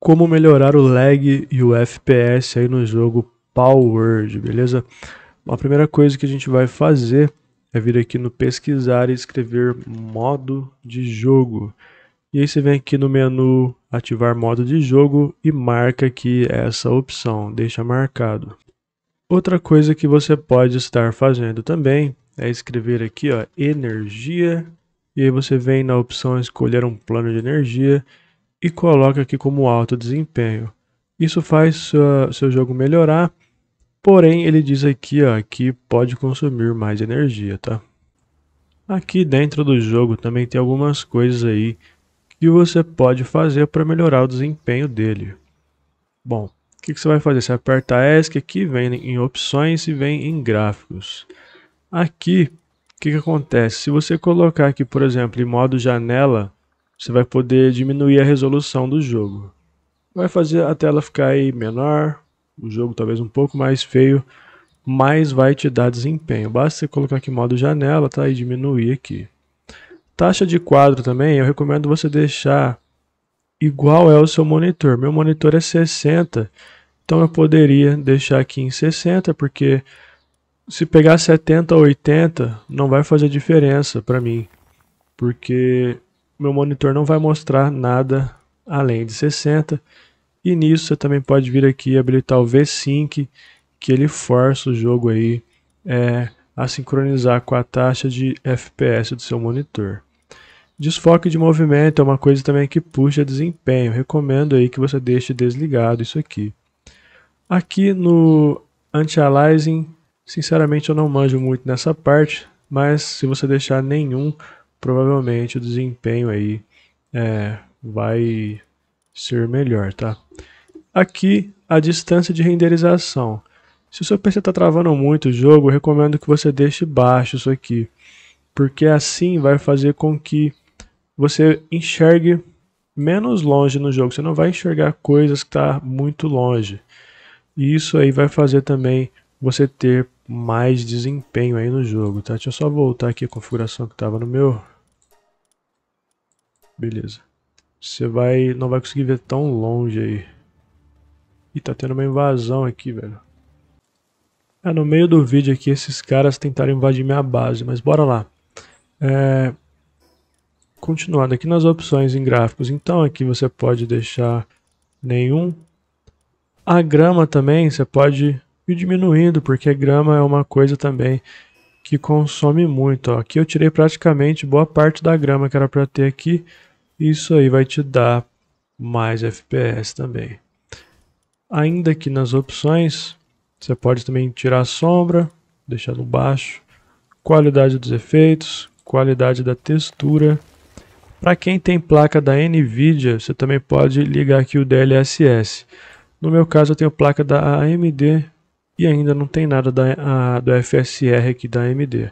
como melhorar o lag e o FPS aí no jogo Power, beleza? A primeira coisa que a gente vai fazer é vir aqui no pesquisar e escrever modo de jogo. E aí você vem aqui no menu ativar modo de jogo e marca aqui essa opção, deixa marcado. Outra coisa que você pode estar fazendo também é escrever aqui ó, energia e aí você vem na opção escolher um plano de energia e coloca aqui como alto desempenho. Isso faz seu jogo melhorar, porém ele diz aqui ó, que pode consumir mais energia, tá? Aqui dentro do jogo também tem algumas coisas aí que você pode fazer para melhorar o desempenho dele. Bom, o que, que, você vai fazer? Você aperta ESC aqui, vem em opções e vem em gráficos. Aqui, o que, que acontece? Se você colocar aqui, por exemplo, em modo janela, você vai poder diminuir a resolução do jogo. Vai fazer a tela ficar aí menor, o jogo talvez um pouco mais feio, mas vai te dar desempenho. Basta você colocar aqui modo janela, tá? E diminuir aqui. Taxa de quadro também, eu recomendo você deixar igual é o seu monitor. Meu monitor é 60, então eu poderia deixar aqui em 60, porque se pegar 70 ou 80, não vai fazer diferença para mim, porque meu monitor não vai mostrar nada além de 60. E nisso você também pode vir aqui e habilitar o V-Sync, que ele força o jogo aí é, a sincronizar com a taxa de FPS do seu monitor. Desfoque de movimento é uma coisa também que puxa desempenho. Recomendo aí que você deixe desligado isso aqui. Aqui no anti-aliasing, sinceramente eu não manjo muito nessa parte, mas se você deixar nenhum, provavelmente o desempenho aí é, vai ser melhor, tá? Aqui a distância de renderização. Se o seu PC está travando muito o jogo, eu recomendo que você deixe baixo isso aqui, porque assim vai fazer com que você enxergue menos longe no jogo. Você não vai enxergar coisas que tá muito longe. E isso aí vai fazer também você ter mais desempenho aí no jogo, tá? Deixa eu só voltar aqui a configuração que estava no meu Beleza. Você vai, não vai conseguir ver tão longe aí. E tá tendo uma invasão aqui, velho. É no meio do vídeo aqui esses caras tentaram invadir minha base, mas bora lá. É... Continuando aqui nas opções em gráficos, então aqui você pode deixar nenhum. A grama também você pode ir diminuindo, porque grama é uma coisa também que consome muito. Ó. Aqui eu tirei praticamente boa parte da grama que era para ter aqui. Isso aí vai te dar mais FPS também. Ainda aqui nas opções, você pode também tirar a sombra, deixar no baixo, qualidade dos efeitos, qualidade da textura. Para quem tem placa da NVIDIA, você também pode ligar aqui o DLSS. No meu caso eu tenho placa da AMD e ainda não tem nada da, a, do FSR aqui da AMD.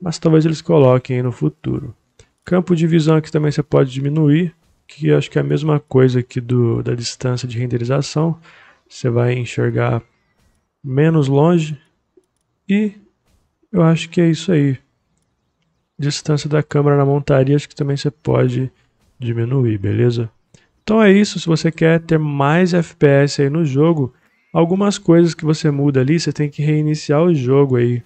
Mas talvez eles coloquem no futuro. Campo de visão aqui também você pode diminuir, que acho que é a mesma coisa aqui do, da distância de renderização. Você vai enxergar menos longe e eu acho que é isso aí. Distância da câmera na montaria, acho que também você pode diminuir, beleza? Então é isso, se você quer ter mais FPS aí no jogo, algumas coisas que você muda ali, você tem que reiniciar o jogo aí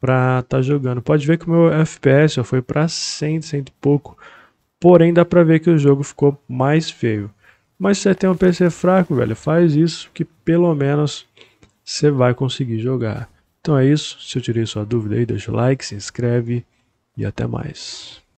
para estar tá jogando. Pode ver que o meu FPS foi para 100, 100 e pouco, porém dá para ver que o jogo ficou mais feio. Mas se você tem um PC fraco, velho, faz isso que pelo menos você vai conseguir jogar. Então é isso, se eu tirei sua dúvida aí, deixa o like, se inscreve e até mais.